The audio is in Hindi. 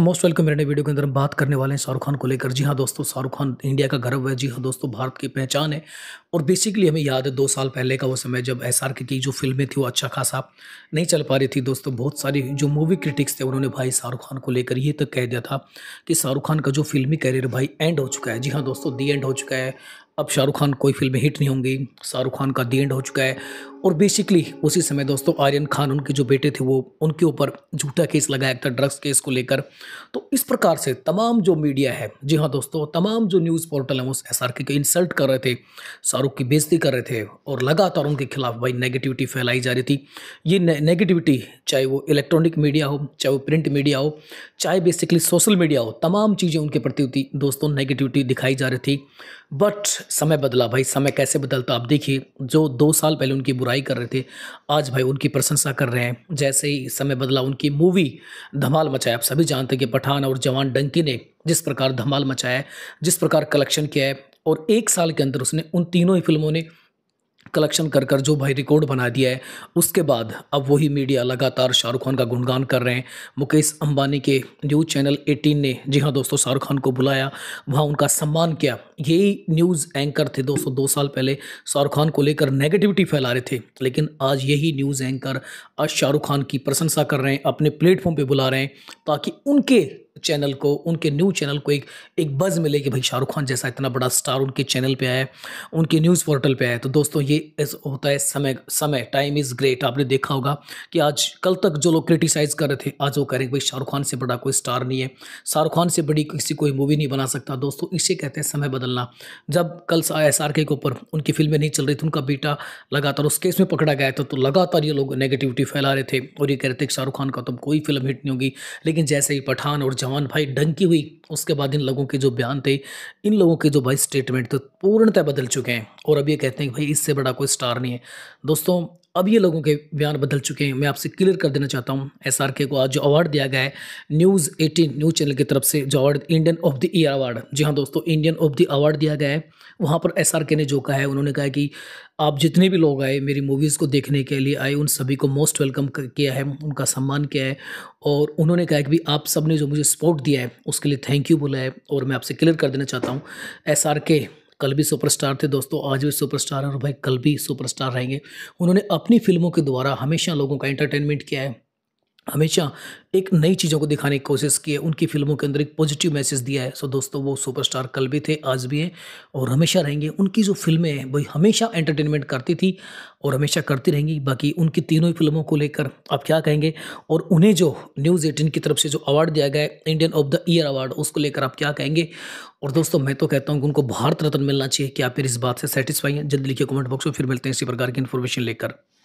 दोस्तों मोस्ट वेलकम मेरे वीडियो के अंदर हम बात करने वाले हैं शाहरुख खान को लेकर जी हाँ दोस्तों शाहरुख खान इंडिया का गर्व है जी हाँ दोस्तों भारत की पहचान है और बेसिकली हमें याद है दो साल पहले का वो समय जब एस की जो फिल्में थी वो अच्छा खासा नहीं चल पा रही थी दोस्तों बहुत सारी जो मूवी क्रिटिक्स थे उन्होंने भाई शाहरुख खान को लेकर ये तक तो कह दिया था कि शाहरुख खान का जो फिल्मी करियर भाई एंड हो चुका है जी हाँ दोस्तों दी एंड हो चुका है अब शाहरुख खान कोई फिल्में हिट नहीं होंगी शाहरुख खान का दी एंड हो चुका है और बेसिकली उसी समय दोस्तों आर्यन खान उनके जो बेटे थे वो उनके ऊपर झूठा केस लगाया था ड्रग्स केस को लेकर तो इस प्रकार से तमाम जो मीडिया है जी हाँ दोस्तों तमाम जो न्यूज़ पोर्टल हैं वो एस आर के इंसल्ट कर रहे थे शाहरुख की बेजती कर रहे थे और लगातार उनके खिलाफ भाई नेगेटिविटी फैलाई जा रही थी ये नेगेटिविटी चाहे वो इलेक्ट्रॉनिक मीडिया हो चाहे वो प्रिंट मीडिया हो चाहे बेसिकली सोशल मीडिया हो तमाम चीज़ें उनके प्रति दोस्तों नेगेटिविटी दिखाई जा रही थी बट समय बदला भाई समय कैसे बदलता आप देखिए जो दो साल पहले उनकी बुराई कर रहे थे आज भाई उनकी प्रशंसा कर रहे हैं जैसे ही समय बदला उनकी मूवी धमाल मचाया आप सभी जानते हैं कि पठान और जवान डंकी ने जिस प्रकार धमाल मचाया जिस प्रकार कलेक्शन किया है और एक साल के अंदर उसने उन तीनों ही फिल्मों ने कलेक्शन कर कर जो भाई रिकॉर्ड बना दिया है उसके बाद अब वही मीडिया लगातार शाहरुख खान का गुणगान कर रहे हैं मुकेश अंबानी के न्यूज़ चैनल 18 ने जी हाँ दोस्तों शाहरुख खान को बुलाया वहाँ उनका सम्मान किया यही न्यूज़ एंकर थे दोस्तों दो साल पहले शाहरुख खान को लेकर नेगेटिविटी फैला रहे थे लेकिन आज यही न्यूज़ एंकर आज शाहरुख खान की प्रशंसा कर रहे हैं अपने प्लेटफॉर्म पर बुला रहे हैं ताकि उनके चैनल को उनके न्यू चैनल को एक एक बज़ मिले कि भाई शाहरुख खान जैसा इतना बड़ा स्टार उनके चैनल पे आया उनके न्यूज़ पोर्टल पे आया तो दोस्तों ये होता है समय समय टाइम इज़ ग्रेट आपने देखा होगा कि आज कल तक जो लोग क्रिटिसाइज़ कर रहे थे आज वो कह रहे हैं भाई शाहरुख खान से बड़ा कोई स्टार नहीं है शाहरुख खान से बड़ी किसी कोई मूवी नहीं बना सकता दोस्तों इसे कहते हैं समय बदलना जब कल एस आर के ऊपर उनकी फिल्में नहीं चल रही थी उनका बेटा लगातार उस केस में पकड़ा गया था तो लगातार ये लोग नेगेटिविटी फैला रहे थे और ये कह रहे थे शाहरुख खान का तो कोई फिल्म हिट नहीं होगी लेकिन जैसे ही पठान और जवान जवान भाई डंकी हुई उसके बाद इन लोगों के जो बयान थे इन लोगों के जो भाई स्टेटमेंट थे पूर्णतः बदल चुके हैं और अब ये कहते हैं कि भाई इससे बड़ा कोई स्टार नहीं है दोस्तों अब ये लोगों के बयान बदल चुके हैं मैं आपसे क्लियर कर देना चाहता हूँ एस आर के को आज जो अवार्ड दिया गया है न्यूज़ एटीन न्यूज़ चैनल की तरफ से जो award Indian of the year award जी हाँ दोस्तों इंडियन ऑफ द अवार्ड दिया गया है वहाँ पर एस आर के ने जो कहा है उन्होंने कहा कि आप जितने भी लोग आए मेरी मूवीज़ को देखने के लिए आए उन सभी को मोस्ट वेलकम किया है उनका सम्मान किया है और उन्होंने कहा कि आप सब ने जो मुझे सपोर्ट दिया है उसके लिए थैंक यू बोला है और मैं आपसे क्लियर कर देना चाहता हूँ एस आर के कल भी सुपरस्टार थे दोस्तों आज भी सुपरस्टार हैं और भाई कल भी सुपरस्टार रहेंगे उन्होंने अपनी फिल्मों के द्वारा हमेशा लोगों का एंटरटेनमेंट किया है हमेशा एक नई चीज़ों को दिखाने की कोशिश की है उनकी फिल्मों के अंदर एक पॉजिटिव मैसेज दिया है सो दोस्तों वो सुपरस्टार कल भी थे आज भी हैं और हमेशा रहेंगे उनकी जो फिल्में हैं वही हमेशा एंटरटेनमेंट करती थी और हमेशा करती रहेंगी बाकी उनकी तीनों ही फिल्मों को लेकर आप क्या कहेंगे और उन्हें जो न्यूज़ एटीन की तरफ से जो अवार्ड दिया गया है Indian of the year award उसको लेकर आप क्या कहेंगे और दोस्तों मैं तो कहता हूँ कि उनको भारत रत्न मिलना चाहिए क्या फिर इस बात से सेटिस्फाई हैं जल्द लिखिए कमेंट बॉक्स में फिर मिलते हैं इसी प्रकार की इन्फॉर्मेशन लेकर